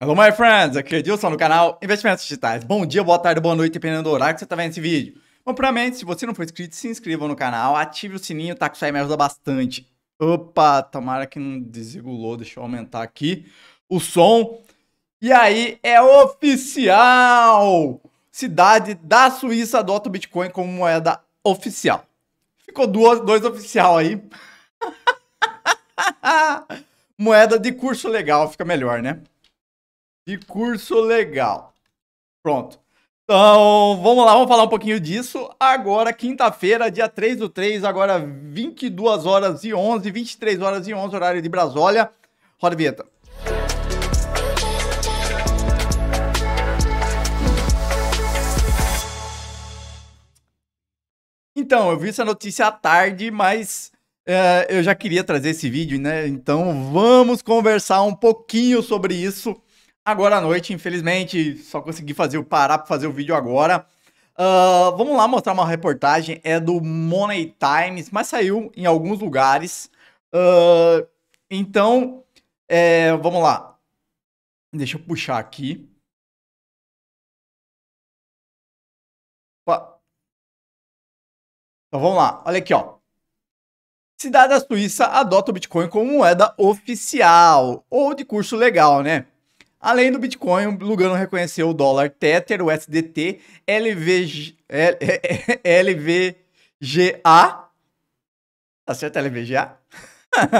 Hello, my friends! Aqui é Edilson no canal Investimentos Digitais. Bom dia, boa tarde, boa noite, dependendo do horário que você está vendo esse vídeo. Bom, primeiramente, se você não for inscrito, se inscreva no canal, ative o sininho, tá? Que isso aí me ajuda bastante. Opa, tomara que não desregulou, deixa eu aumentar aqui o som. E aí, é oficial! Cidade da Suíça adota o Bitcoin como moeda oficial. Ficou duas, dois oficial aí. moeda de curso legal, fica melhor, né? de curso legal. Pronto. Então, vamos lá, vamos falar um pouquinho disso. Agora, quinta-feira, dia 3 do 3, agora 22 horas e 11, 23 horas e 11, horário de Brasília. Roda a vinheta. Então, eu vi essa notícia à tarde, mas é, eu já queria trazer esse vídeo, né? Então, vamos conversar um pouquinho sobre isso agora à noite, infelizmente, só consegui fazer o parar para fazer o vídeo agora. Uh, vamos lá mostrar uma reportagem, é do Money Times, mas saiu em alguns lugares. Uh, então, é, vamos lá. Deixa eu puxar aqui. Opa. Então vamos lá, olha aqui, ó. Cidade da Suíça adota o Bitcoin como moeda oficial ou de curso legal, né? Além do Bitcoin, o Lugano reconheceu o dólar Tether, o SDT, LVG, LVGA. Tá certo LVGA?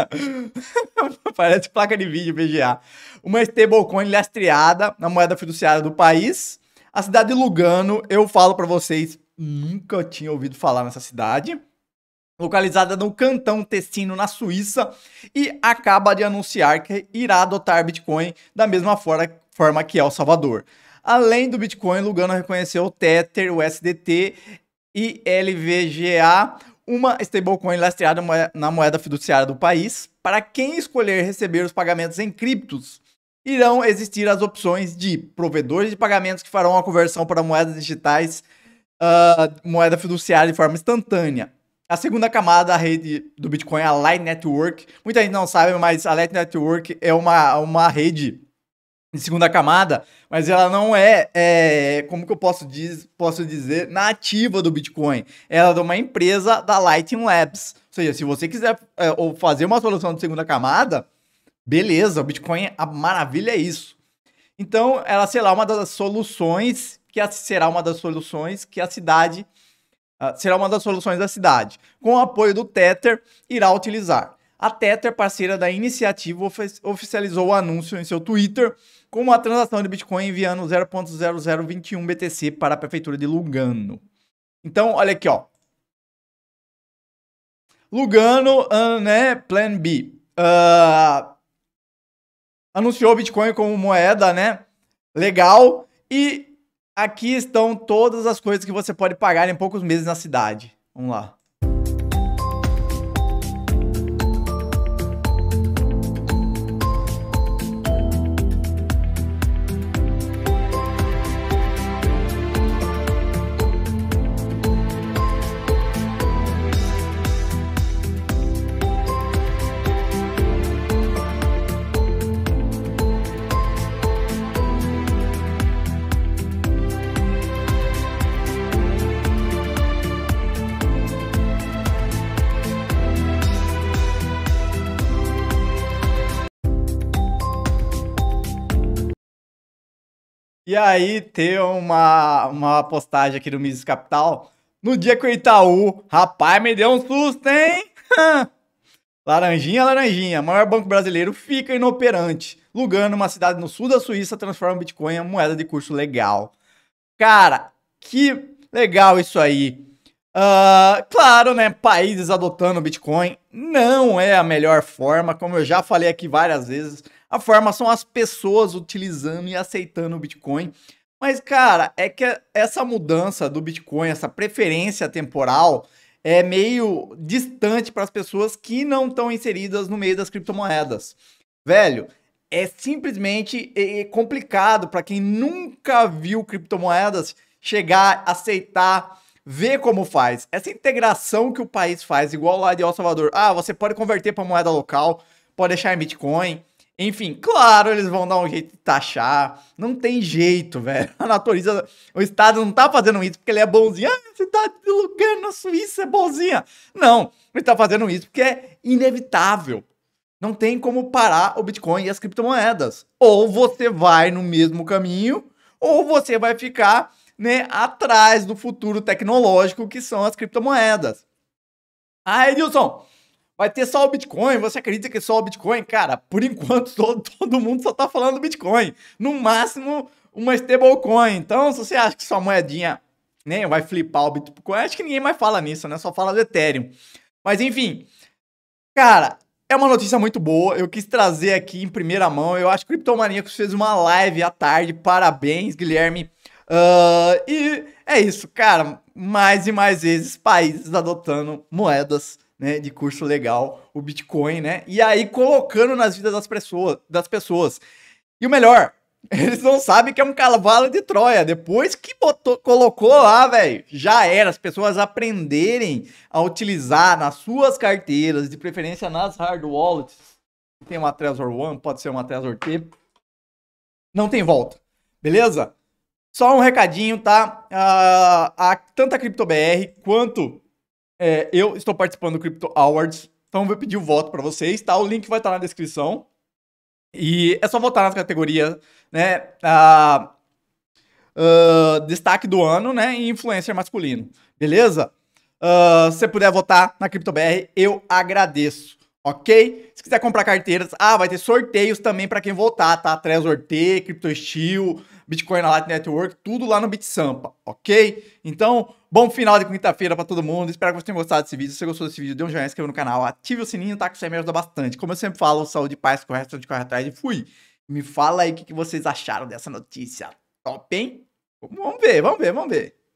Parece placa de vídeo VGA. Uma stablecoin lastreada na moeda fiduciária do país. A cidade de Lugano, eu falo para vocês, nunca tinha ouvido falar nessa cidade localizada no Cantão Tessino, na Suíça, e acaba de anunciar que irá adotar Bitcoin da mesma forma que El Salvador. Além do Bitcoin, Lugano reconheceu o Tether, o SDT e LVGA, uma stablecoin lastreada na moeda fiduciária do país. Para quem escolher receber os pagamentos em criptos, irão existir as opções de provedores de pagamentos que farão a conversão para moedas digitais, uh, moeda fiduciária de forma instantânea, a segunda camada da rede do Bitcoin é a Light Network. Muita gente não sabe, mas a Light Network é uma, uma rede de segunda camada, mas ela não é, é como que eu posso, diz, posso dizer, nativa do Bitcoin. Ela é de uma empresa da Lightning Labs. Ou seja, se você quiser é, ou fazer uma solução de segunda camada, beleza, o Bitcoin, a maravilha é isso. Então, ela será uma das soluções que será uma das soluções que a cidade ah, será uma das soluções da cidade. Com o apoio do Tether, irá utilizar. A Tether, parceira da iniciativa, oficializou o anúncio em seu Twitter com uma transação de Bitcoin enviando 0.0021 BTC para a prefeitura de Lugano. Então, olha aqui, ó. Lugano, uh, né, Plan B. Uh, anunciou Bitcoin como moeda, né? Legal. E Aqui estão todas as coisas que você pode pagar em poucos meses na cidade. Vamos lá. E aí tem uma, uma postagem aqui no Mises Capital. No dia que o Itaú, rapaz, me deu um susto, hein? laranjinha, laranjinha. maior banco brasileiro fica inoperante. Lugano, uma cidade no sul da Suíça, transforma o Bitcoin em moeda de curso legal. Cara, que legal isso aí. Uh, claro, né? Países adotando o Bitcoin não é a melhor forma, como eu já falei aqui várias vezes. A forma são as pessoas utilizando e aceitando o Bitcoin. Mas, cara, é que essa mudança do Bitcoin, essa preferência temporal, é meio distante para as pessoas que não estão inseridas no meio das criptomoedas. Velho, é simplesmente é, é complicado para quem nunca viu criptomoedas chegar, aceitar, ver como faz. Essa integração que o país faz, igual lá de El Salvador. Ah, você pode converter para moeda local, pode deixar em Bitcoin. Enfim, claro, eles vão dar um jeito de taxar. Não tem jeito, velho. A natureza, o Estado não tá fazendo isso porque ele é bonzinho. Ah, você tá de na Suíça, é bonzinha. Não, ele tá fazendo isso porque é inevitável. Não tem como parar o Bitcoin e as criptomoedas. Ou você vai no mesmo caminho, ou você vai ficar né, atrás do futuro tecnológico que são as criptomoedas. Ah, Edilson, vai ter só o Bitcoin, você acredita que é só o Bitcoin? Cara, por enquanto todo, todo mundo só tá falando do Bitcoin. No máximo, uma stablecoin. Então, se você acha que sua moedinha né, vai flipar o Bitcoin, acho que ninguém mais fala nisso, né? Só fala do Ethereum. Mas enfim, cara, é uma notícia muito boa. Eu quis trazer aqui em primeira mão. Eu acho que o Criptomaníacos fez uma live à tarde. Parabéns, Guilherme. Uh, e é isso, cara. Mais e mais vezes países adotando moedas né, de curso legal, o Bitcoin, né? E aí colocando nas vidas das pessoas, das pessoas. E o melhor, eles não sabem que é um cavalo de Troia. Depois que botou, colocou lá, velho, já era. As pessoas aprenderem a utilizar nas suas carteiras, de preferência nas hard wallets. Tem uma Trezor One, pode ser uma Trezor T. Não tem volta, beleza? Só um recadinho, tá? Ah, a, tanto a CryptoBR quanto é, eu estou participando do Crypto Awards, então eu vou pedir o voto para vocês, tá? O link vai estar tá na descrição. E é só votar nas categorias, né? Ah, Uh, destaque do ano, né? E influencer masculino, beleza? Uh, se você puder votar na CryptoBR, eu agradeço, ok? Se quiser comprar carteiras, ah, vai ter sorteios também para quem votar, tá? Trezor T, Steel, Bitcoin na Light Network, tudo lá no BitSampa, ok? Então, bom final de quinta-feira para todo mundo. Espero que vocês tenham gostado desse vídeo. Se você gostou desse vídeo, dê um joinha, inscreva no canal, ative o sininho, tá? Que isso aí me ajuda bastante. Como eu sempre falo, saúde, paz, correção de correr atrás e fui. Me fala aí o que, que vocês acharam dessa notícia. Top, hein? Vamos ver, vamos ver, vamos ver.